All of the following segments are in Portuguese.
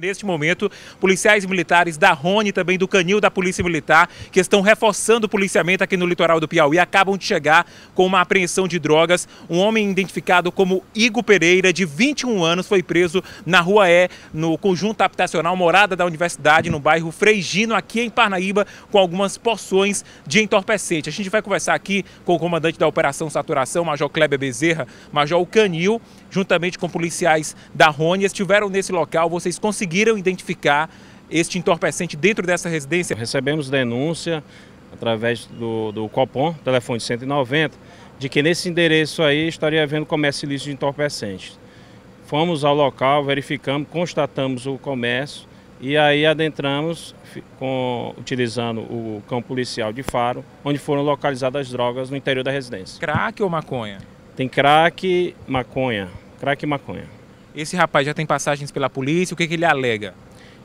Neste momento, policiais militares da Rony, também do Canil da Polícia Militar, que estão reforçando o policiamento aqui no litoral do Piauí, acabam de chegar com uma apreensão de drogas. Um homem identificado como Igor Pereira, de 21 anos, foi preso na Rua E, no conjunto habitacional Morada da Universidade, no bairro Freigino, aqui em Parnaíba, com algumas porções de entorpecente. A gente vai conversar aqui com o comandante da Operação Saturação, Major Kleber Bezerra, Major Canil, juntamente com policiais da Rony, estiveram nesse local, vocês conseguiram conseguiram identificar este entorpecente dentro dessa residência. Recebemos denúncia através do, do Copom, telefone 190, de que nesse endereço aí estaria havendo comércio ilícito de entorpecentes. Fomos ao local, verificamos, constatamos o comércio e aí adentramos, com, utilizando o cão policial de Faro, onde foram localizadas as drogas no interior da residência. Crack ou maconha? Tem crack, maconha. Crack e maconha. Esse rapaz já tem passagens pela polícia, o que, que ele alega?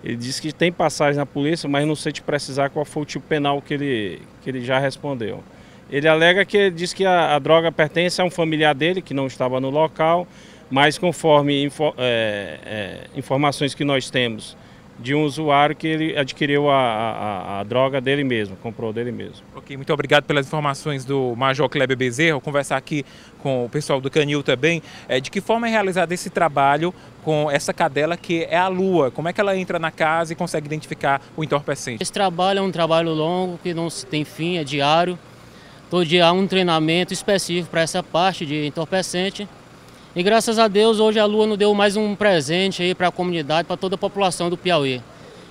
Ele disse que tem passagem na polícia, mas não sei te precisar qual foi o tipo penal que ele, que ele já respondeu. Ele alega que diz que a, a droga pertence a um familiar dele que não estava no local, mas conforme info, é, é, informações que nós temos, de um usuário que ele adquiriu a, a, a, droga dele mesmo, comprou dele mesmo. Ok, muito obrigado pelas informações do Major Kleber Bezerra. Vou conversar aqui com o pessoal do Canil também. É, de que forma é realizado esse trabalho com essa cadela que é a lua? Como é que ela entra na casa e consegue identificar o entorpecente? Esse trabalho é um trabalho longo que não se tem fim, é diário. Todo dia há um treinamento específico para essa parte de entorpecente. E graças a Deus hoje a Lua nos deu mais um presente aí para a comunidade, para toda a população do Piauí.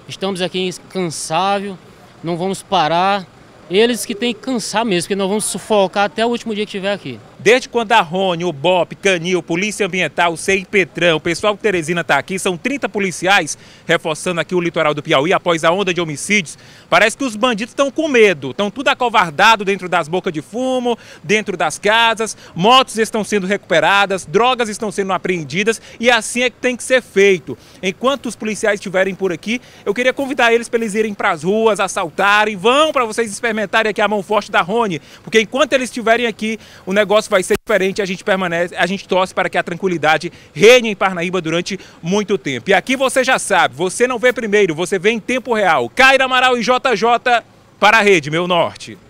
Estamos aqui incansável, não vamos parar. Eles que têm que cansar mesmo, porque nós vamos sufocar até o último dia que estiver aqui. Desde quando a Rony, o BOP, Canil, Polícia Ambiental, o CI Petrão, o pessoal de Teresina está aqui, são 30 policiais reforçando aqui o litoral do Piauí após a onda de homicídios. Parece que os bandidos estão com medo, estão tudo acovardado dentro das bocas de fumo, dentro das casas, motos estão sendo recuperadas, drogas estão sendo apreendidas e assim é que tem que ser feito. Enquanto os policiais estiverem por aqui, eu queria convidar eles para eles irem para as ruas, assaltarem, vão para vocês experimentarem aqui a mão forte da Rony, porque enquanto eles estiverem aqui, o negócio negócio vai ser diferente, a gente permanece, a gente torce para que a tranquilidade reine em Parnaíba durante muito tempo. E aqui você já sabe, você não vê primeiro, você vê em tempo real. Caira Amaral e JJ para a rede, meu norte.